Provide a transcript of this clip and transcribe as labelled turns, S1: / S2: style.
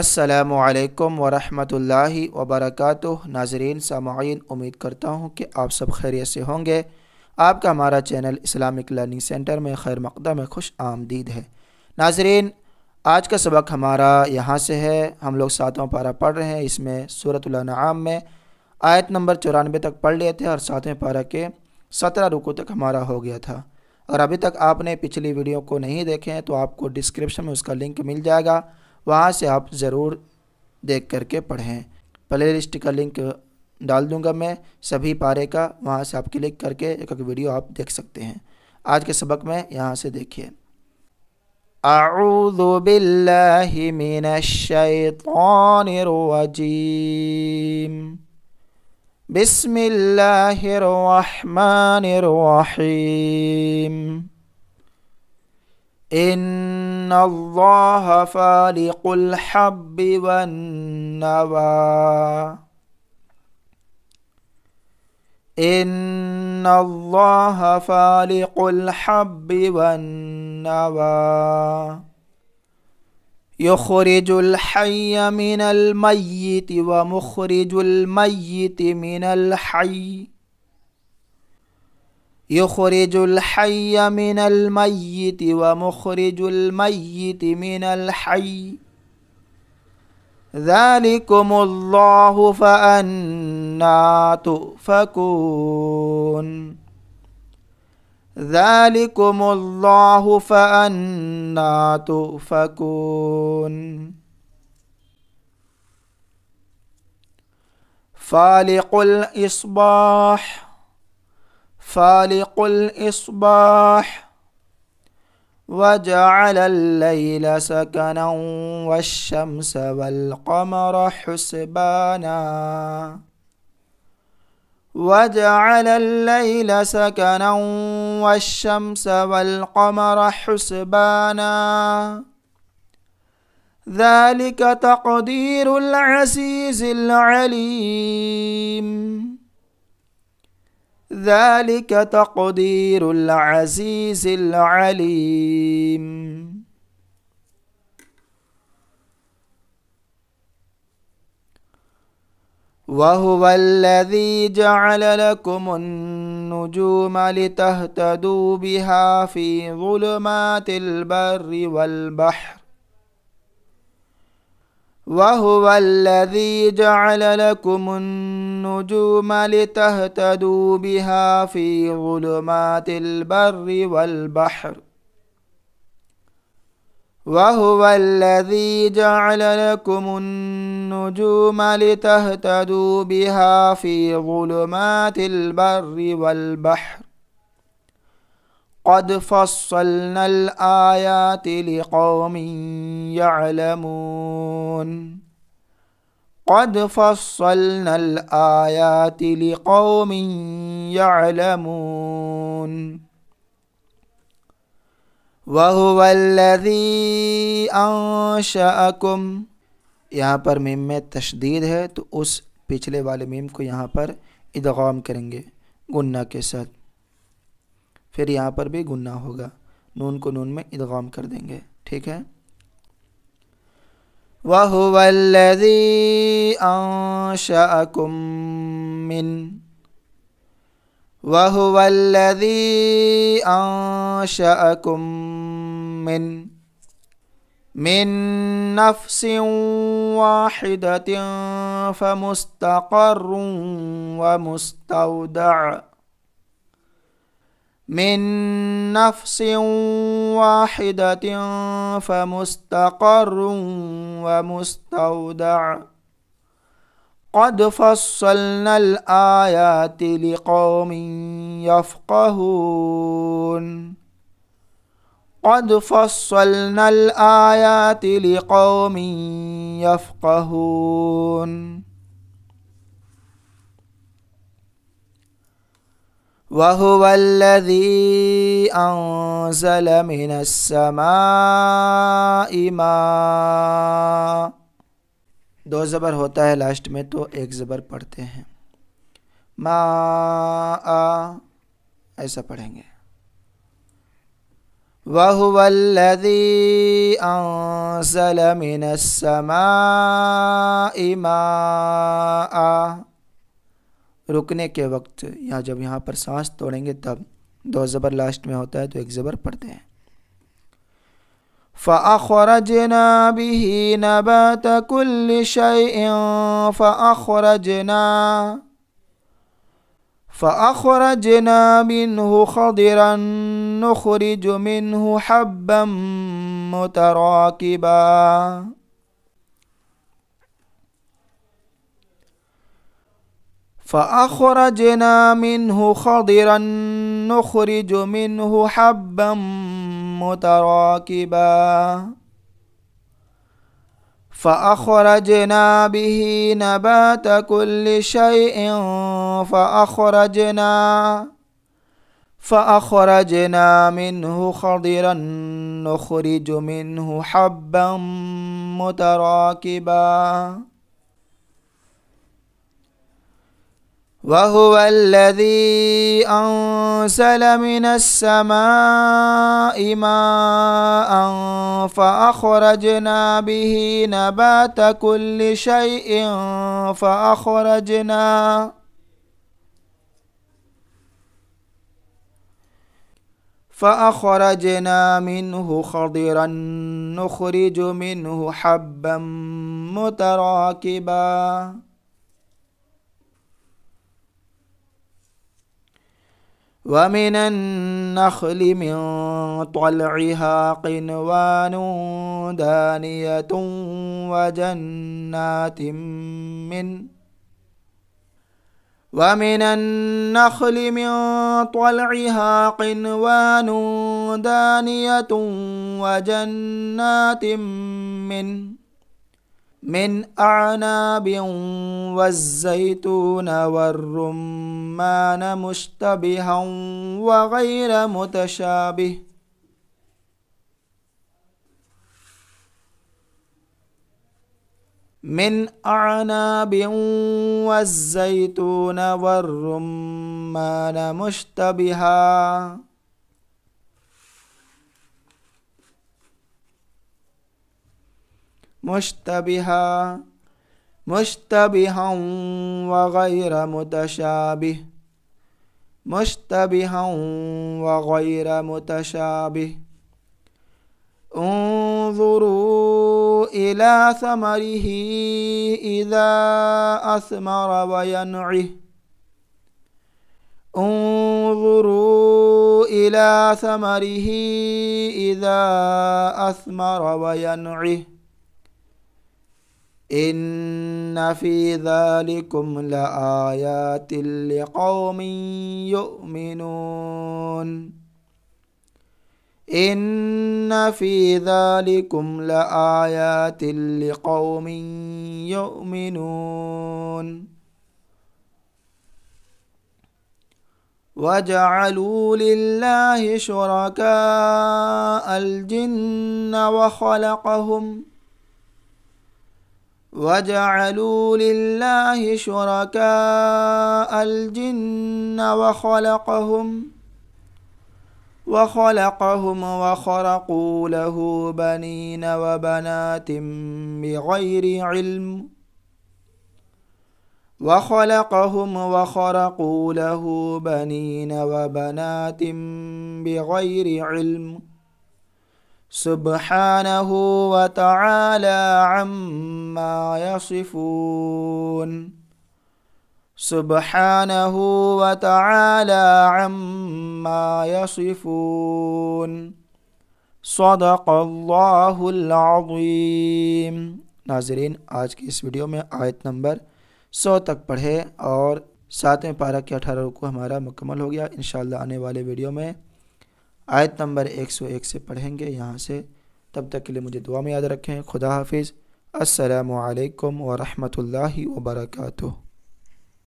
S1: السلام علیکم ورحمۃ اللہ وبرکاتہ ناظرین سامعین امید کرتا ہوں کہ آپ سب خیریت سے ہوں گے آپ کا ہمارا چینل اسلامک لرننگ سینٹر میں خیر مقدم خوش آمدید ہے ناظرین آج کا سبق ہمارا یہاں سے ہے ہم لوگ ساتواں پارہ پڑھ رہے ہیں اس میں صورت الانعام میں آیت نمبر چورانوے تک پڑھ لیے تھے اور ساتویں پارہ کے سترہ رکو تک ہمارا ہو گیا تھا اور ابھی تک آپ نے پچھلی ویڈیو کو نہیں دیکھے ہیں تو آپ کو ڈسکرپشن میں اس کا لنک مل جائے گا وہاں سے آپ ضرور دیکھ کر کے پڑھیں پلے لسٹ کا لنک ڈال دوں گا میں سبھی پارے کا وہاں سے آپ کلک کر کے ایک ایک ویڈیو آپ دیکھ سکتے ہیں آج کے سبق میں یہاں سے دیکھیے باللہ من الشیطان الرجیم بسم اللہ الرحمن الرحیم ان الله فالق الحب والنوى ان الله فالق الحب والنوى يخرج الحي من الميت ومخرج الميت من الحي يخرج الحي من الميت ومخرج الميت من الحي ذلكم الله فأنا تؤفكون ذلكم الله فأنا تؤفكون فالق الإصباح فالق الإصباح وجعل الليل سكنا والشمس والقمر حسبانا وجعل الليل سكنا والشمس والقمر حسبانا ذلك تقدير العزيز العليم ذلك تقدير العزيز العليم وهو الذي جعل لكم النجوم لتهتدوا بها في ظلمات البر والبحر وهو الذي جعل لكم النجوم لتهتدوا بها في ظلمات البر والبحر وهو الذي جعل لكم النجوم لتهتدوا بها في ظلمات البر والبحر قد فصلنا الآيات لقوم يعلمون قد فصلنا الآيات لقوم يعلمون وهو الذي أنشأكم یہاں پر میم میں تشدید ہے تو اس پچھلے والے میم کو یہاں پر ادغام کریں گے گنہ کے ساتھ پھر یہاں پر بھی گناہ ہوگا نون کو نون میں ادغام کر دیں گے ٹھیک ہے وَهُوَ الَّذِي أَنشَأَكُم مِّن وَهُوَ الَّذِي أَنشَأَكُم مِّن مِّن نَفْسٍ وَاحِدَةٍ فَمُسْتَقَرٌ وَمُسْتَوْدَعٌ من نفس واحدة فمستقر ومستودع قد فصلنا الآيات لقوم يفقهون قد فصلنا الآيات لقوم يفقهون وَهُوَ الَّذِي أَنزَلَ مِنَ السَّمَاءِ مَاءً دو زبر ہوتا ہے لاسٹ میں تو ایک زبر پڑھتے ہیں ما ایسا پڑھیں گے وَهُوَ الَّذِي أَنزَلَ مِنَ السَّمَاءِ مَاءً رکنے کے وقت یا جب یہاں پر سانس توڑیں گے تب دو زبر لاسٹ میں ہوتا ہے تو ایک زبر پڑھتے ہیں فَأَخْرَجْنَا بِهِ نَبَاتَ كُلِّ شَيْءٍ فَأَخْرَجْنَا فَأَخْرَجْنَا مِنْهُ خَضِرًا نُخْرِجُ مِنْهُ حَبًّا مُتَرَاكِبًا فأخرجنا منه خضرا نخرج منه حبا متراكبا فأخرجنا به نبات كل شيء فأخرجنا فأخرجنا منه خضرا نخرج منه حبا متراكبا وهو الذي أنزل من السماء ماء فأخرجنا به نبات كل شيء فأخرجنا فأخرجنا منه خضرا نخرج منه حبا متراكبا ومن النخل من طلعها قنوان دانية وجنات من ومن النخل من طلعها قنوان دانية وجنات من من أعناب والزيتون والرمان مشتبها وغير متشابه من أعناب والزيتون والرمان مشتبها مشتبها مشتبها وغير متشابه مشتبها وغير متشابه انظروا إلى ثمره إذا أثمر وينعه انظروا إلى ثمره إذا أثمر وينعه إن في ذلكم لآيات لقوم يؤمنون إن في ذلكم لآيات لقوم يؤمنون وجعلوا لله شركاء الجن وخلقهم ۖ وجعلوا لله شركاء الجن وخلقهم وخلقهم وخرقوا له بنين وبنات بغير علم وخلقهم وخرقوا له بنين وبنات بغير علم سبحانه وتعالى عما يصفون سبحانه وتعالى عما يصفون صدق اللہ العظیم ناظرین آج کی اس ویڈیو میں آیت نمبر سو تک پڑھے اور ساتویں پارہ کے اٹھارہ کو ہمارا مکمل ہو گیا انشاءاللہ آنے والے ویڈیو میں آیت نمبر ایک سو ایک سے پڑھیں گے یہاں سے تب تک کے لیے مجھے دعا میں یاد رکھیں خدا حافظ السلام علیکم ورحمۃ اللہ وبرکاتہ